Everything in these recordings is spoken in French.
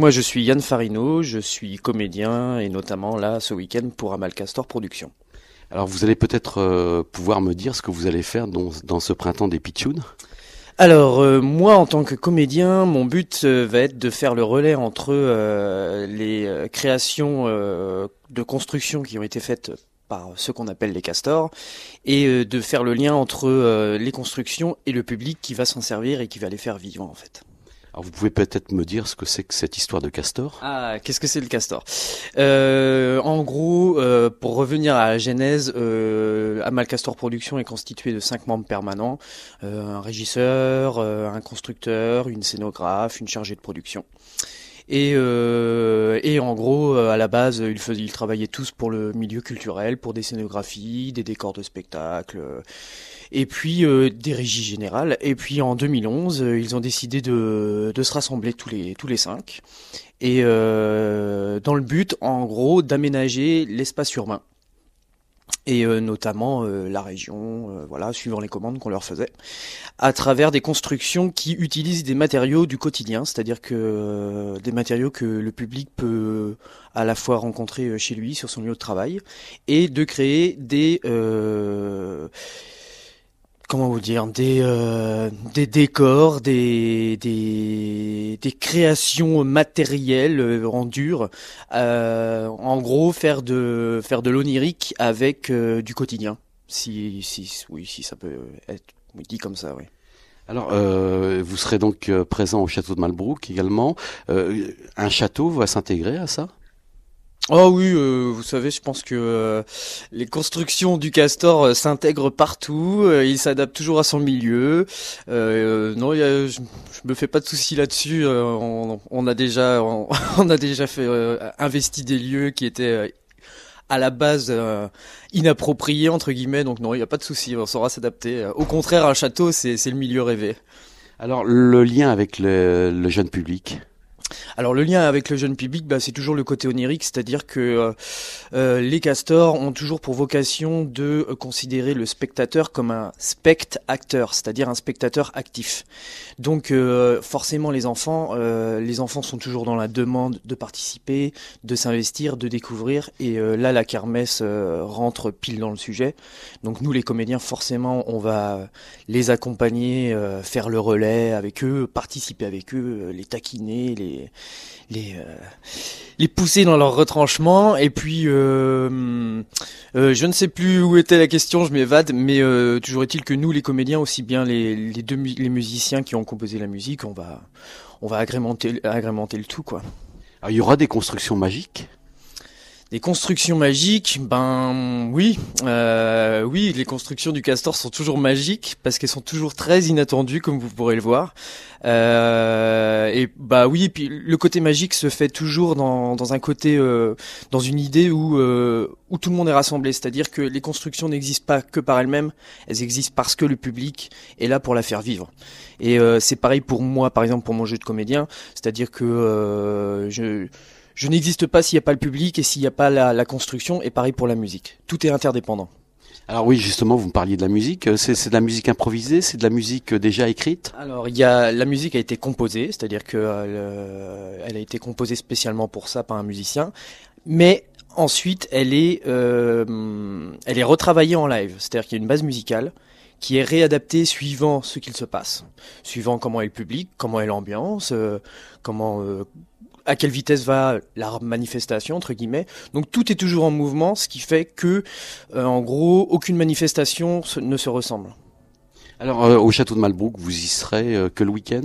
Moi, je suis Yann Farino, je suis comédien et notamment là ce week-end pour Castor Productions. Alors, vous allez peut-être euh, pouvoir me dire ce que vous allez faire dans, ce printemps des Pitchounes alors euh, moi en tant que comédien, mon but euh, va être de faire le relais entre les créations de construction qui ont été faites par ce qu'on appelle les castors, et de faire le lien entre les constructions et le public qui va s'en servir et qui va les faire vivre en fait. Alors vous pouvez peut-être me dire ce que c'est que cette histoire de castor Ah, qu'est-ce que c'est le castor euh, En gros, euh, pour revenir à la genèse, euh, Amal Castor Production est constitué de cinq membres permanents euh, un régisseur, un constructeur, une scénographe, une chargée de production. Et, euh, et en gros, euh, à la base, ils, ils travaillaient tous pour le milieu culturel, pour des scénographies, des décors de spectacles euh, et puis des régies générales. Et puis en 2011, ils ont décidé de, se rassembler tous les, tous les cinq, et dans le but, en gros, d'aménager l'espace urbain et euh, notamment euh, la région, euh, voilà, suivant les commandes qu'on leur faisait, à travers des constructions qui utilisent des matériaux du quotidien, c'est-à-dire que des matériaux que le public peut à la fois rencontrer chez lui, sur son lieu de travail, et de créer des comment vous dire, des, euh, des décors, des, des, des, créations matérielles rendues, euh, euh, en gros, faire de, faire de l'onirique avec du quotidien. Si, si, oui, si ça peut être dit comme ça, oui. Alors, vous serez donc présent au château de Malbrook également. un château va s'intégrer à ça Oh oui, euh, vous savez, je pense que euh, les constructions du castor euh, s'intègrent partout, il s'adapte toujours à son milieu. non, je, me fais pas de soucis là-dessus. On, a déjà, on, a déjà fait investi des lieux qui étaient à la base inappropriés entre guillemets. Donc non, il n'y a pas de souci, on saura s'adapter. Au contraire, un château, c'est le milieu rêvé. Alors le lien avec le jeune public alors le lien avec le jeune public, bah, c'est toujours le côté onirique, c'est-à-dire que euh, euh, les castors ont toujours pour vocation de euh, considérer le spectateur comme un spectateur acteur cest c'est-à-dire un spectateur actif. Donc forcément les enfants, les enfants sont toujours dans la demande de participer, de s'investir, de découvrir, et là la kermesse rentre pile dans le sujet. Donc nous les comédiens, forcément, on va les accompagner, faire le relais avec eux, participer avec eux, les taquiner, les euh, les pousser dans leur retranchement et puis euh, euh, je ne sais plus où était la question je m'évade mais toujours est-il que nous les comédiens aussi bien les deux les musiciens qui ont composé la musique on va on va agrémenter agrémenter le tout quoi il y aura des constructions magiques les constructions magiques, ben oui, euh, oui, les constructions du castor sont toujours magiques parce qu'elles sont toujours très inattendues, comme vous pourrez le voir. Euh, et bah oui, puis le côté magique se fait toujours dans, un côté, euh, dans une idée où où tout le monde est rassemblé, c'est-à-dire que les constructions n'existent pas que par elles-mêmes, elles existent parce que le public est là pour la faire vivre. Et c'est pareil pour moi, par exemple, pour mon jeu de comédien, c'est-à-dire que je je n'existe pas s'il n'y a pas le public et s'il n'y a pas la, construction, et pareil pour la musique. Tout est interdépendant. Alors oui, justement, vous me parliez de la musique. Euh, c'est de la musique improvisée, c'est de la musique euh, déjà écrite. Alors, il y a la musique a été composée, c'est-à-dire qu'elle euh, elle a été composée spécialement pour ça par un musicien, mais ensuite elle est elle est retravaillée en live, c'est-à-dire qu'il y a une base musicale qui est réadaptée suivant ce qu'il se passe, suivant comment est le public, comment est l'ambiance, comment à quelle vitesse va la manifestation entre guillemets. Donc tout est toujours en mouvement, ce qui fait que euh, en gros aucune manifestation ne se ressemble. Alors euh, au château de Malbrook, vous y serez euh, que le week-end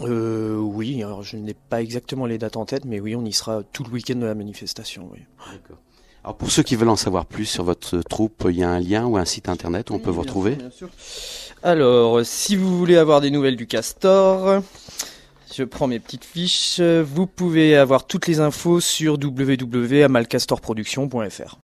Oui, alors je n'ai pas exactement les dates en tête, mais oui, on y sera tout le week-end de la manifestation. Alors pour ceux qui veulent en savoir plus sur votre troupe, il y a un lien ou un site internet où on peut vous retrouver. Alors, si vous voulez avoir des nouvelles du Castor, je prends mes petites fiches. Vous pouvez avoir toutes les infos sur www.amalcastorproduction.fr.